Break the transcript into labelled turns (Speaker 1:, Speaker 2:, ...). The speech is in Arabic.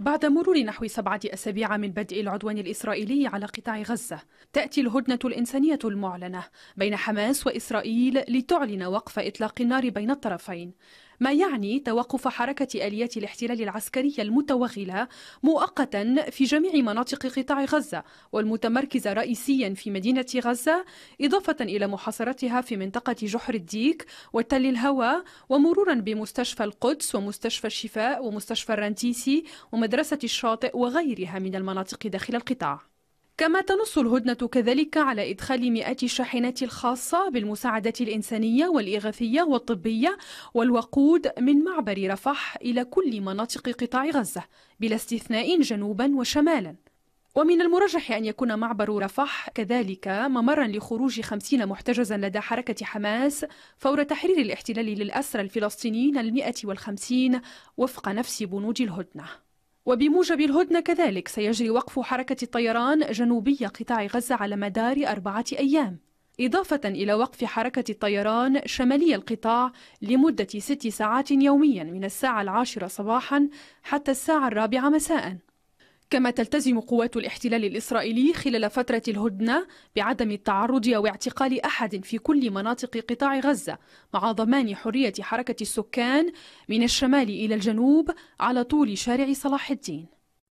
Speaker 1: بعد مرور نحو سبعة أسابيع من بدء العدوان الإسرائيلي على قطاع غزة تأتي الهدنة الإنسانية المعلنة بين حماس وإسرائيل لتعلن وقف إطلاق النار بين الطرفين ما يعني توقف حركة آليات الاحتلال العسكري المتوغلة مؤقتا في جميع مناطق قطاع غزة والمتمركزة رئيسيا في مدينة غزة إضافة إلى محاصرتها في منطقة جحر الديك وتل الهوى ومرورا بمستشفى القدس ومستشفى الشفاء ومستشفى الرنتيسي ومدرسة الشاطئ وغيرها من المناطق داخل القطاع كما تنص الهدنة كذلك على إدخال مئات الشاحنات الخاصة بالمساعدة الإنسانية والإغاثية والطبية والوقود من معبر رفح إلى كل مناطق قطاع غزة بلا استثناء جنوبا وشمالا ومن المرجح أن يكون معبر رفح كذلك ممرا لخروج خمسين محتجزا لدى حركة حماس فور تحرير الاحتلال للأسرى الفلسطينيين المئة والخمسين وفق نفس بنود الهدنة وبموجب الهدنة كذلك سيجري وقف حركة الطيران جنوبي قطاع غزة على مدار أربعة أيام إضافة إلى وقف حركة الطيران شمالي القطاع لمدة ست ساعات يوميا من الساعة العاشرة صباحا حتى الساعة الرابعة مساءً كما تلتزم قوات الاحتلال الإسرائيلي خلال فترة الهدنة بعدم التعرض أو اعتقال أحد في كل مناطق قطاع غزة مع ضمان حرية حركة السكان من الشمال إلى الجنوب على طول شارع صلاح الدين